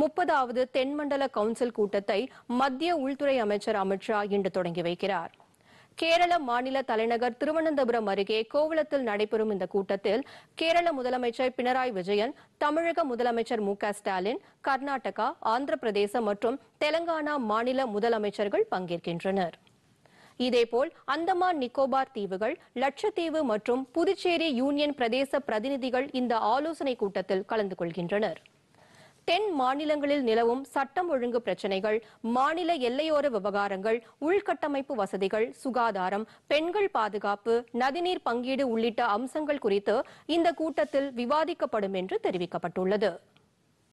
முப்பதாவது தென்மண்டல கவுன்சில் கூட்டத்தை மத்திய உள்துறை அமைச்சர் அமித் ஷா இன்று தொடங்கி வைக்கிறார் கேரள மாநில தலைநகர் திருவனந்தபுரம் அருகே கோவளத்தில் நடைபெறும் இந்த கூட்டத்தில் கேரள முதலமைச்சர் பினராயி விஜயன் தமிழக முதலமைச்சர் மு ஸ்டாலின் கர்நாடகா ஆந்திர பிரதேசம் மற்றும் தெலங்கானா மாநில முதலமைச்சர்கள் பங்கேற்கின்றனர் இதேபோல் அந்தமான் நிக்கோபார் தீவுகள் லட்சத்தீவு மற்றும் புதுச்சேரி யூனியன் பிரதேச பிரதிநிதிகள் இந்த ஆலோசனைக் கூட்டத்தில் கலந்து கொள்கின்றனா் தென் மாநிலங்களில் நிலவும் சட்டம் ஒழுங்கு பிரச்சினைகள் மாநில எல்லையோர விவகாரங்கள் உள்கட்டமைப்பு வசதிகள் சுகாதாரம் பெண்கள் பாதுகாப்பு நதிநீர் பங்கீடு உள்ளிட்ட அம்சங்கள் குறித்து இந்த கூட்டத்தில் விவாதிக்கப்படும் என்று தெரிவிக்கப்பட்டுள்ளது